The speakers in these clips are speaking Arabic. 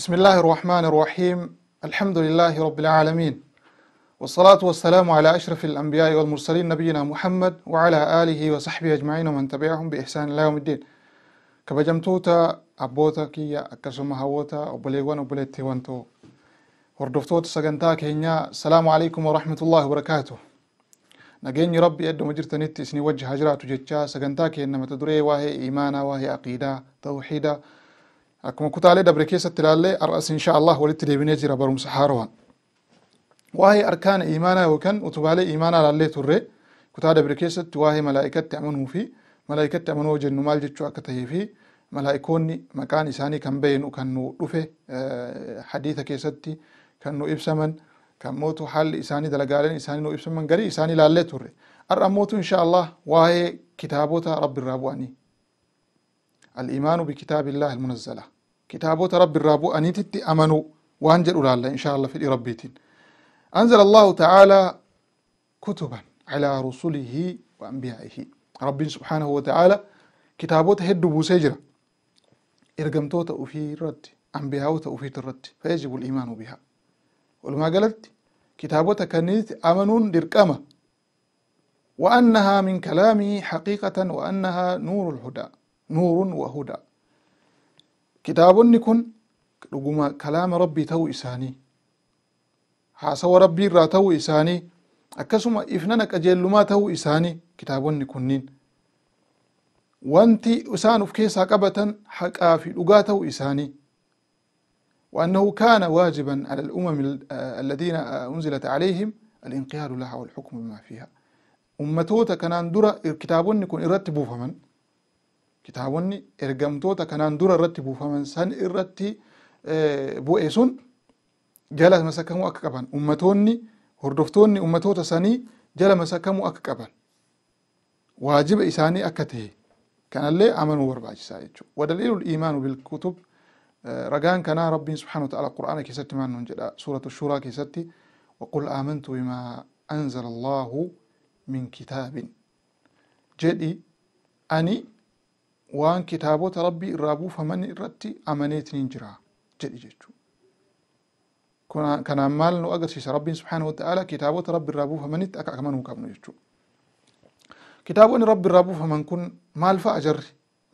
بسم الله الرحمن الرحيم الحمد لله رب العالمين والصلاة والسلام على أشرف الأنبياء والمرسلين نبينا محمد وعلى آله وصحبه أجمعين ومن تبعهم بإحسان الله يوم الدين كبجمتوتا أبوتا كيا أكسما هوتا أبليوان أبليتيوانتو وردفتوتا سجنتا كينيا السلام عليكم ورحمة الله وبركاته نجيني ربي أدو مجرتنيت إسني وجه هجرات جتشا سجنتا كينا تدري واهي إيمانا واهي أقيدا توحيدا akkuma kutaalee dabre keessatti ilaallee ar'as inshaa Allah walitti deebinee jira barumsa haarawaan waa'ee arkaana iimaanaa yookaan utubaalee iimaanaa ilaallee turre kutaa dabre keessatti waa'ee malaa'ikatti amanuu fi malaa'ikatti amanuu jennu maal jechuu akka ta'ee fi malaa'ikoonni maqaan isaanii kan beenu kan nu dhufe hadiita keessatti kan nu ibsaman kan mootu haalli isaanii dalagaaleen isaanii nu ibsaman garii isaanii ilaallee turre har'a mootu inshaa Allah waa'ee kitaabota rabbi irraa bu'anii الإيمان بكتاب الله المنزله كتابوت رب الرابو أنيتت أمنوا وأنجل الله إن شاء الله في ربيتين أنزل الله تعالى كتبا على رسله وأنبيائه رب سبحانه وتعالى كتابوت هد بوسجرة إرقمتوت وفي رد أنبياء وفي الرد فيجب الإيمان بها ولما قالت كتابوت كنيت أمنون درقمة وأنها من كلامه حقيقة وأنها نور الهدى نور وهدى كتابني كن لقوما كلام ربي تو إساني حاسو ربي را تو إساني أكسما إفنانك كجيل ما تو إساني كتابني كنين وانتي إسان في كيسا قبتا حقا في لقاته إساني وأنه كان واجبا على الأمم الذين أنزلت عليهم الإنقياد لها والحكم بما فيها أمتوتا كان اندرا كتابني كن إرتبوا فمن kitaabonni ergamtoota kanaan dura irratti buufaman san irratti bu'e sun jala masakamuu akka qaban ummatoonni hordoftoonni ummatoota sanii jala masakamuu akka qaban waajiba isaanii akka ta'e kanallee amanuu barbaachisaa jechuudha. Wadaliilul iimaanu bilkutub ragaan kanaa rabbiin subhaanahu wa ta'ala qura'aana keessatti maal nuun jedha suuratu shuuraa keessatti waqul aamantu bimaa anzala allaahu min kitaabin jedhi ani وان كتابوت ربي رابو فمن رتي امنيت نجرا جدي جيجو كنا كنا مال نو اجر شي ربي سبحانه وتعالى كتابوت ربي رابو فمن تاكا كمان هو كابنو جيجو كتابون ربي رابو فمن كن مال فاجر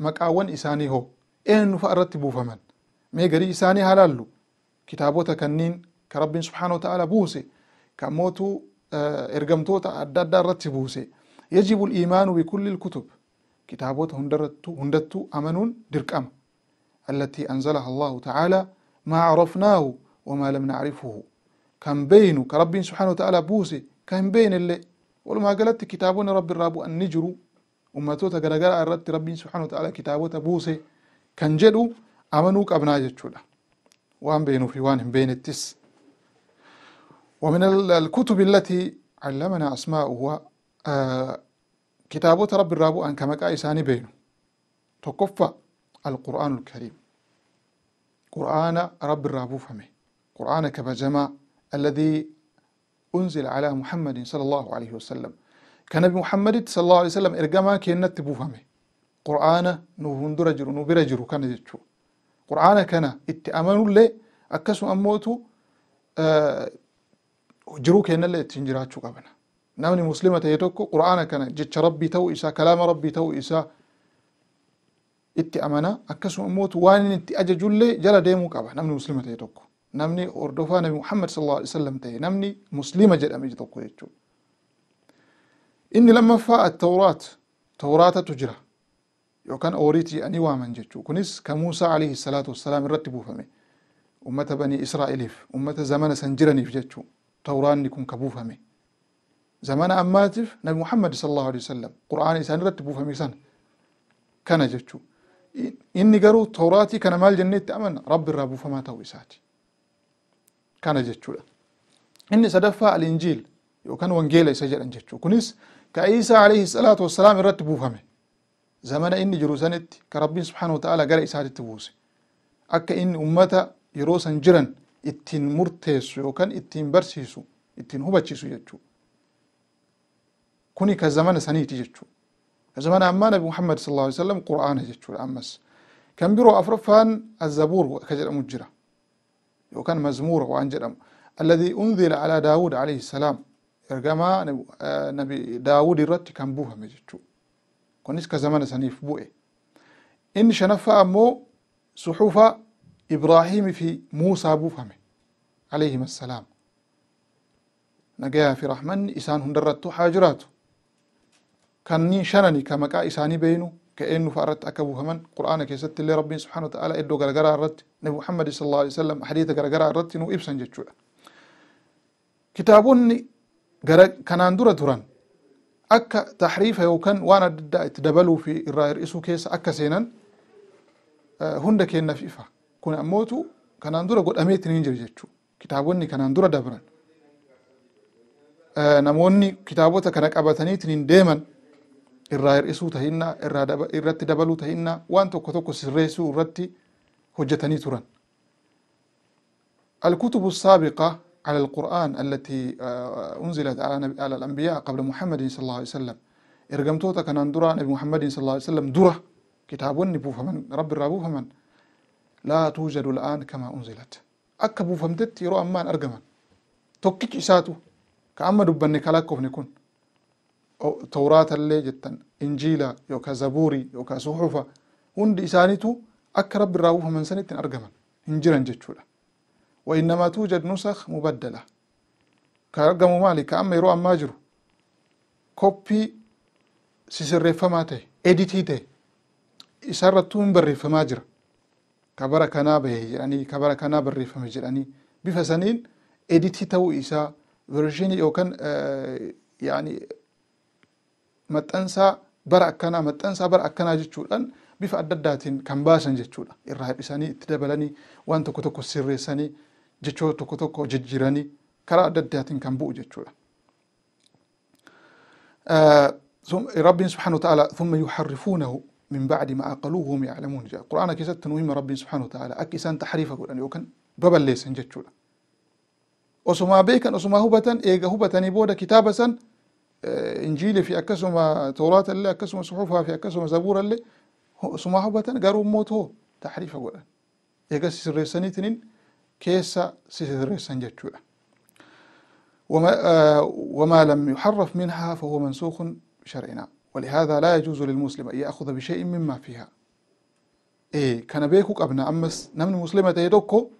مكاون اساني هو اين فارتي بو فمن مي غري اساني هلالو كتابوت كنين كرب سبحانه وتعالى بوسي كموتو ارغمتوتا ادد رتي بوسي يجب الايمان بكل الكتب كتابوت هندرتو هندتو أمنون دركم التي أنزلها الله تعالى ما عرفناه وما لم نعرفه كان بين كربين سبحانه وتعالى بوسي كان بين اللي ولما قالت كتابون رب الرب أن نجرو وما توتا قرقر أردت رب سبحانه وتعالى كتابوت بوسي كان جلو أمنوك أبناء جتشولا وان بينو في وانهم بين التس ومن الكتب التي علمنا أسماءه آه، كتابوت رب الرابو أن كما كايساني بينو تكفى القرآن الكريم قرآن رب الرابو فمي قرآن كبجما الذي أنزل على محمد صلى الله عليه وسلم كان محمد صلى الله عليه وسلم إرقما كينا تبو فمي قرآن نوهندو رجرو نوبي رجرو كان يتشو قرآن كان اتأمنوا لي أكسوا أموتو أه جروك ينال تنجرات شو قبنا نامني مسلمة يتوكو قرآن كان جيتش ربي تو إسا كلام ربي تو إسا إتي أمانا أكسو أموت وانين إتي أججو اللي جلا ديمو كابا نامني مسلمة يتوكو نامني أردوفا نبي محمد صلى الله عليه وسلم تهي نامني مسلمة جد أمي جتوكو يتشو إني لما فاء التوراة توراة تجرى يو كان أوريتي أني وامن جتشو كنس كموسى عليه الصلاة والسلام رتبو فمي أمة بني إسرائيل أمة زمن سنجرني في جتشو توران نكون كبو فمي zamana ammaatiif nabi muhammad sallallahu alaihi wasallam qur'aana isaan irratti buufame san kana jechuu inni garuu tooraatii kana maal jennee itti amanna rabbi irraa buufamaa ta'uu isaati kana jechuudha inni sadaffaa al-injiil yookaan wangeela isa jedhan jechuu kunis ka Isa alayhi salaatu wassalaam irratti buufame zamana inni jiru sanitti ka rabbiin subhaanahu ta'ala gara isaatitti buuse akka inni ummata yeroo san jiran ittiin murteessu yookaan ittiin barsiisu ittiin hubachiisu jechuudha كوني كزمان سنة تجتشو زمان أما نبي محمد صلى الله عليه وسلم قرآن تجتشو الأمس كان بيرو أفرفان الزبور كجر مجرة وكان مزمور وأنجر الذي أنزل على داود عليه السلام يرجما آه، نبي داود يرتي كان بوها مجتشو كوني كزمان سنة بوئي إن شنفا مو صحوفا إبراهيم في موسى بوفهم عليهما السلام نجاه في رحمن إسان هندرت حاجراته kanni shanani ka maqaa isaanii beeynu ka eenyufa irratti akka buufaman qur'aana keessatti illee rabbiin subhaanahu ta'ala iddoo garagaraa irratti nabi muhammad sallallahu alaihi wasallam hadiisa garagaraa irratti nu ibsan jechuudha kitaabonni gara kanaan dura turan akka taxriifa yookaan waan adda addaa itti dabaluu fi irraa hir'isuu keessa akka seenan hunda kennaaf ifa kun ammootu kanaan dura godhamee ittiin hin jiru jechuudha kitaabonni kanaan dura dabran namoonni kitaabota kana qabatanii ittiin deeman irraa hir'isuu tahinnaa irratti dabaluu tahinnaa waan tokko tokko sirreessuu irratti hojjetanii turan الكتب السابقة على القرآن التي أنزلت على, نبي على الأنبياء قبل محمد صلى الله عليه وسلم إرقمتوتا كان أندرا نبي محمد صلى الله عليه وسلم درة كتاب النبو فمن رب الرابو فمن لا توجد الآن كما أنزلت أكبو فمتت يرو أمان أرقما توكيك إساتو كأما دبني كلاكوف نكون Tawuraa Talle jettan Injiila yookaan Zaburii yookaan Suuxuufaa hundi isaanituu akka Rabiirraa uffatanii ittiin argaman hin jiran jechuudha. Waa inni namaa tuujadu nuusaas haamuu baddala. Kaar argamuu maali? Ka'an yeroo ammaa jiru kophii sisirreeffamaa ta'e, ediitii ta'e isarrattuu hin barrefamaa jira. Kabara kanaa baay'ee jedhanii Kabara kanaa barreeffama jedhanii bifa saniin ediitii ta'uu isaa Virijiinii yookaan. متنسا بر أكنا متنسا بر أكنا جتشولن بيف أدداتين كم باسن جتشولا إرهاب إساني إتدبلني وان تكو تكو سر إساني جتشو تكو تكو ججراني كرا أدداتين كم بو جتشولا آه رب سبحانه وتعالى ثم يحرفونه من بعد ما أقلوهم يعلمون جاء القرآن كيسات تنويم رب سبحانه وتعالى أكيسان تحريفه لأن يوكن ببل ليسن جتشولا وسما بيكن وسما هبتن إيغا هبتن يبودا كتابة آه، انجيل في اكسما توراة الله اكسما صحفها في اكسما زبور الله سما حبتن غرو موتو تحريف غدا ايغا سيرسنيتنين كيسا سيرسن جچودا وما آه وما لم يحرف منها فهو منسوخ بشرعنا ولهذا لا يجوز للمسلم ان ياخذ بشيء مما فيها اي كان بيكو قبنا امس نمن مسلمه تيدوكو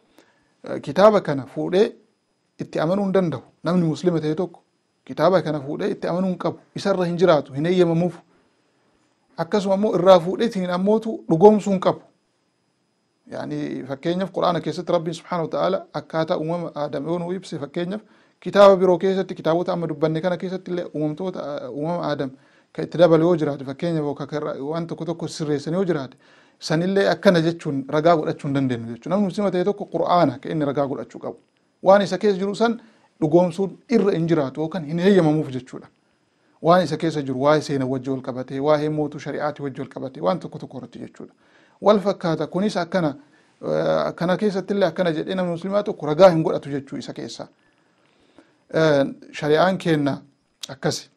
آه، كتابة كان فوري اتي دندو نمن مسلمه تيدوكو kitaaba kana fuudhee itti amanuu hin qabu isarra هنا يما موف أكسو أمو إرافو irraa fuudheetiin ammootu لقوم سون كاب يعني فكينف قرآن كيست ربي سبحانه وتعالى أكاتا أمم آدم أون ويبس فكينف كتابة برو كيست كتابة تأمر دبني كان كيست اللي أمم توت أمم آدم كتداب الوجرات فكينف وككر وأنت كتوك سري سني وجرات سن اللي أكنا جتشون رجاء لأتشون دندين جتشون أنا مسلمة تيتوك قرآن كإني رجاء لأتشو تشوك واني سكيس جلوسا dhugoomsuun irra hin jiraatu yookaan hin heeyyamamuuf jechuudha. Waan isa keessa jiru waa'ee seena wajji wal qabatee waa'ee mootuu shari'aatii wajji wal qabatee waan tokko tokko irratti jechuudha. Wal fakkaata kunis akkana kana keessattillee akkana jedhee namni musliimaa tokko ragaa hin godhatu jechuu isa keessa. Shari'aan kenna akkasi.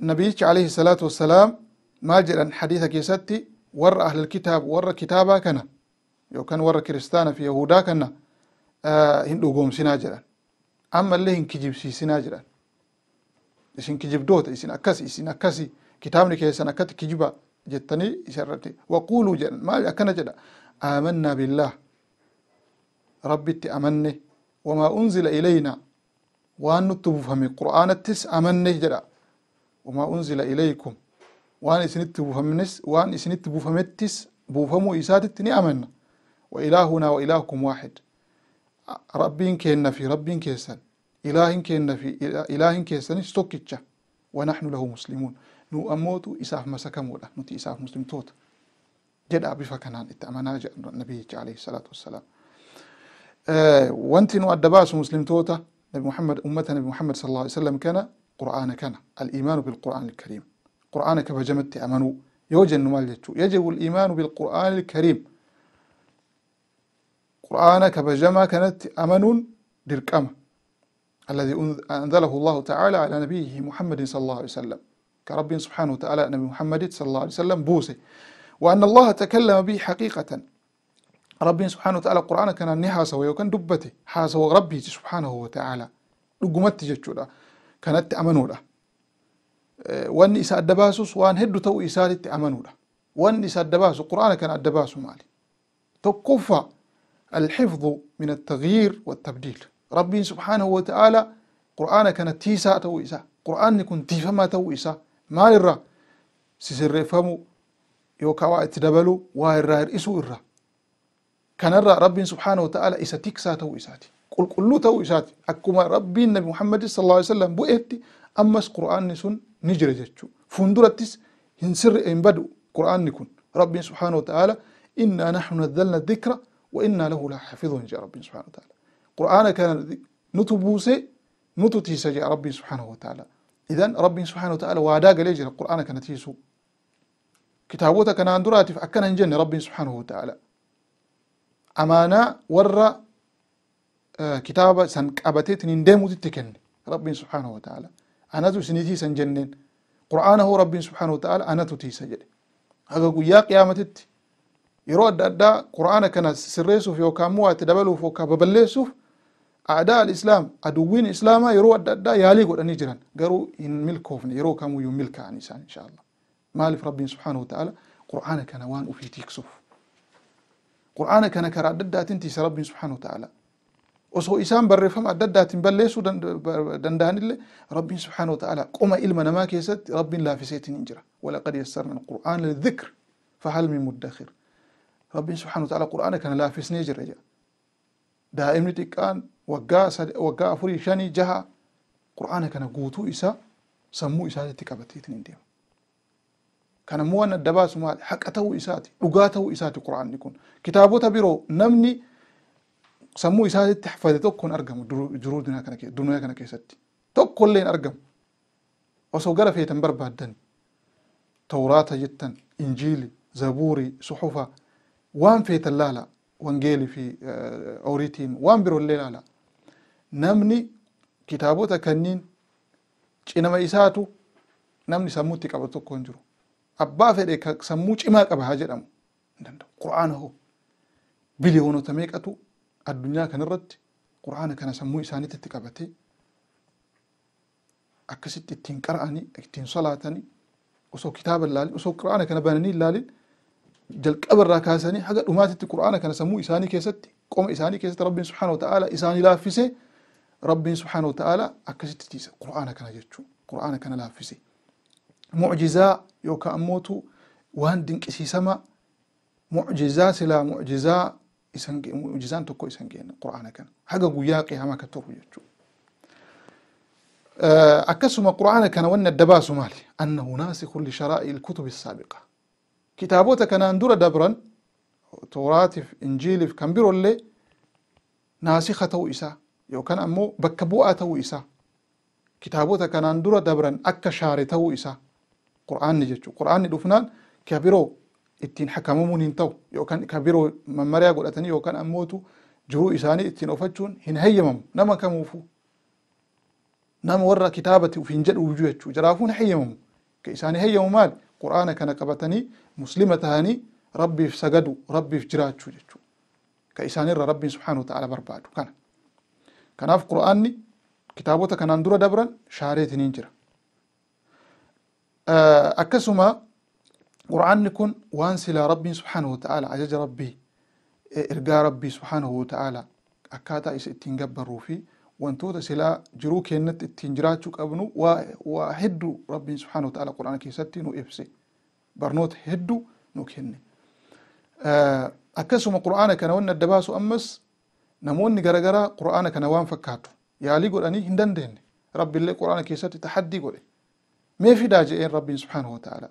Nabiyichi alayhi salaatu wassalaam maal jedhan hadiisa keessatti warra ahlal kitaab warra kitaabaa kana yookaan warra kiristaana fi yahudaa kana hin dhugoomsinaa jedhan ammallee hin kijibsiisinaa jedhan isin kijibdoota isin akkasi isin akkasi kitaabni keessan akkatti kijiba jettanii isarratti waquuluu jedhan maal akkana jedha aamannaa billaah rabbitti amanne wamaa unzila ilaynaa waan nutti bufame qur'aanattis amanne jedha wamaa unzila ilaykum waan isinitti bufamnes waan isinitti bufamettis buufamuu isaatitti ni amanna wa ilaahunaa wa ilaahukum waaxid ربين كينا في ربين كيسن إلهين كينا في إلهين كيسن استوكيتشا ونحن له مسلمون نو أموتو إساف مسكمولا نو إساف مسلم توت جد أبي فكانان إتأمنا النبي عليه الصلاة والسلام آه وانت نو الدباس مسلم توتا نبي محمد أمتنا نبي محمد صلى الله عليه وسلم كان قرآن كان الإيمان بالقرآن الكريم قرآن فجمت أمنو يوجد نمال يجب الإيمان بالقرآن الكريم قرآن كبجما كانت أمن دركما الذي أنزله الله تعالى على نبيه محمد صلى الله عليه وسلم كرب سبحانه وتعالى نبي محمد صلى الله عليه وسلم بوسه وأن الله تكلم به حقيقة رب سبحانه وتعالى قرآن كان نحاس وكان دبته حاس وربي سبحانه وتعالى لقمت جتشولا كانت أمنولا أه، وأن إساء الدباسوس وأن هدو تو إساء التأمنولا وأن إساء الدباسو قرآن كان الدباسو مالي تقفى الحفظ من التغيير والتبديل ربي سبحانه وتعالى قرآن كانت تيسا تويسا قرآن نكون تيفما تو إسا ما لرا سيسر فمو يوكا واتدبلو راهر اسو إرا كان الرا ربي سبحانه وتعالى إسا تيكسا تويساتي إساتي قل كلو تو أكما ربي النبي محمد صلى الله عليه وسلم بؤيتي أمس قرآن سن نجري فندرتس هنسر إنبدو قرآن نكون ربي سبحانه وتعالى إنا نحن نزلنا الذكر وإنا له حفظه جاء ربي سبحانه وتعالى قرآن كان نتبوس نتتيس جاء ربي سبحانه وتعالى إذن ربي سبحانه وتعالى واداق ليجر القرآن كان تيسو كتابوتا كان اندراتف أكنا نجن ربي سبحانه وتعالى أمانا ورى آه، كتابة سن قبتت نندمو تتكن ربي سبحانه وتعالى أنا تو سنتي سن جنن هو ربي سبحانه وتعالى أنا تو تيسجد هذا قيا قيامتت يرو الدادا قرآن كان سرسوف يوكامو اتدبلو فوكا ببلسوف أعداء الإسلام أدوين إسلاما يرو الدادا ياليقو دانيجران قرو إن ملكوفن يرو كامو يوم ملكا عن يعني إنسان إن شاء الله مالف ربي سبحانه وتعالى قرآن كان وان وفي تيكسوف قرآن كان كرا الدادا تنتي سربي سبحانه وتعالى وسو إسان برفهم الدادا تنبلسو دان دان اللي ربي سبحانه وتعالى قوما إلما نماكي ست ربي لا في سيتين إنجرا ولقد يسرنا القرآن للذكر فهل من مدخر ربنا سبحانه وتعالى قرآن كان لا في سنة رجع دائم نتكان وقا فري شاني جها قرآن كان قوتو إسا سمو إسا تكابتي تنين ديو كان موانا الدباس مال حق أتو إساتي لقاتو إساتي قرآن نكون كتابو تبيرو نمني سمو إساتي تحفظ تكون أرقم جرور دنيا كان كي دنيا كان كي ستي تكون لين أرقم وسو قرفي تنبر بعدن توراة جتا إنجيلي زبوري صحفة waan feetan laala wangeelii fi oriitiin eh, waan biroollee laala namni kitaabota kanniin cinama isaatu namni sammuutti qaba tokko hin jiru abbaa fedhe sammuu cimaa qaba haa jedhamu hin hoo biliyoonota meeqatu addunyaa irratti qura'aana kana sammuu isaaniitti qabatee akkasitti ittiin qara'anii ittiin salaatanii osoo kitaaba ilaalin osoo qura'aana kana bananii ilaalin جل قبر راكاساني كاساني حقا دمات القران كان سمو اساني كيستي قوم اساني كيست رب سبحانه وتعالى اساني لافسي رب سبحانه وتعالى اكستي تيس قران كان يجو قران كان لافسه معجزه يو كاموت وان دينق سي سما معجزه سلا معجزه اسن معجزه تكو اسن كان قران كان حقا غيا قيامة كتو يجو أكسم قرآن كان ون الدباس مالي أنه ناسخ لشرائع الكتب السابقة kitaabota kanaan dura dabran tooraatiif, injiiliif kan biroollee naasika ta'uu isaa yookaan ammoo bakka bu'aa ta'uu isa kitaabota kanaan dura dabran akka shaare ta'uu isa qur'aanni jechuudha qur'aanni dhufnaan ka biroo ittiin hakamamuun hin ta'u yookaan kan biroo mammariyaa godhatanii yookaan ammootu jiruu isaanii ittiin ofachuun hin heyyamamu nama kamuufu nama warra kitaabati ufiin jedhu jechuu jiraafuun heyyamamu ka isaanii heyyamu maali quraana kana qabatanii muslima tahanii rabbiif sagadu rabbiif jiraachuu jechuudha. Ka isaanirra rabbiin subhaanahu barbaadu kana. Kanaaf quraanni kitaabota kanaan dura dabran shaareetiniin jira. Akkasuma quraanni kun waan silaa rabbiin subhaanahu ta'ala ajaja rabbii ergaa rabbii subhaanahu ta'ala akkaataa isa ittiin gabbarruu fi wantoota silaa jiruu keenyatti ittiin jiraachuu qabnu waa hedduu rabbiin subhaana wa quraana keessatti nu ibse barnoota hedduu nu kenne akkasuma quraana kana wanni adda baasu ammas namoonni garagaraa quraana kana waan fakkaatu yaalii godhanii hin dandeenye rabbiillee quraana keessatti taxaddii godhe mee fidaa je'een rabbiin subhaana wa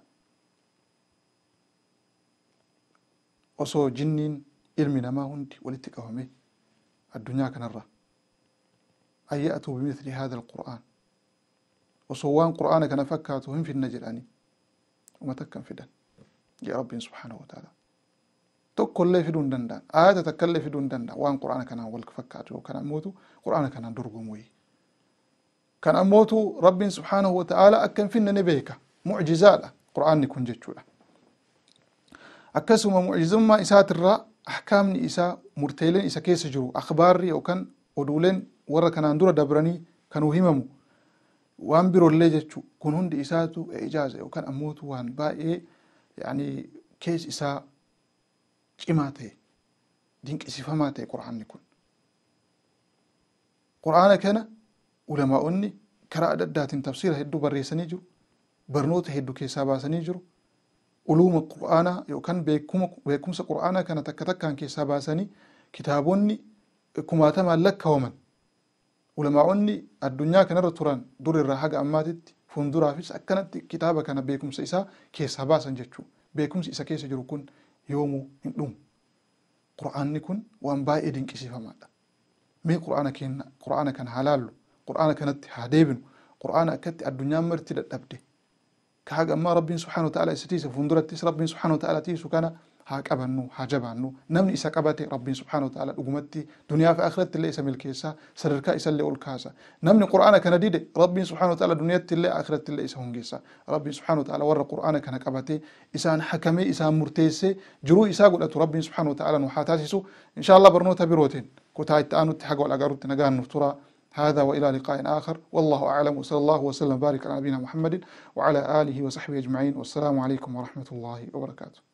osoo jinniin ilmi namaa hundi walitti qabame addunyaa kanarraa أن يأتوا بمثل هذا القرآن وصوان قرآنك نفكاتهم في النجل أني ومتكا في دن يا ربي سبحانه وتعالى تقول لي في دون دن دن آية تكل في دون دن وان قرآنك أنا أول فكاته وكان موتو قرآنك أنا درقموي كان أموتو ربي سبحانه وتعالى أكن فينا نبيك معجزات قرآن يكون جتشولا أكسما معجزما إسات الراء أحكام إسا مرتيلين إسا كيس جرو أخباري أو كان أدولين warra kanaan dura dabranii kanuu himamu waan biroollee jechuun kun hundi isaatu ijaaza yookaan ammootu waan baay'ee yaani kees isaa cimaa ta'e dinqisifamaa ta'e qura'aanni kun. Qura'aana kana ulamaa'onni karaa adda addaatiin tafsiira hedduu barreessanii jiru. Barnoota hedduu keessaa baasanii jiru. Uluuma qura'aanaa yookaan beekumsa qura'aanaa kana takka takkaan keessaa baasanii kitaabonni kumaatamaan lakkaawaman ulamaa'onni addunyaa kanarra turan dur irraa haga ammaatitti fuulduraafis akkanatti kitaaba kana beekumsa isaa keessaa baasan jechuudha. Beekumsi isa keessa jiru kun yoomuu hin dhumu. Qura'aanni kun waan baay'ee dinqisiifamaadha. Mee qura'aana kenna qura'aana kana halaallu qura'aana kanatti haa deebinu qura'aana akkatti addunyaan marti dadhabde. Ka haga ammaa rabbiin subhaanahu ta'ala isa tiisa fuuldurattis rabbiin subhaanahu ta'ala tiisu kana هاك أبنو هاجبنو نمن إسا سبحانه وتعالى أقومتي دنيا في آخرة اللي إسمي الكيسة سررك إسا اللي ألكاسة نمن قرآن كان ديدي سبحانه وتعالى دنيا اللي آخرة اللي إسا هنجيسة سبحانه وتعالى ورى قرآن كان إسان حكمي إسان مرتيسي جرو إسا قلت رب سبحانه وتعالى نحاتاسيسو إن شاء الله برنوتا بروتين كتاية تآنو تحق والأقارو تنقان نفترى هذا وإلى لقاء آخر والله أعلم وصلى الله وسلم بارك على نبينا محمد وعلى آله وصحبه أجمعين والسلام عليكم ورحمة الله وبركاته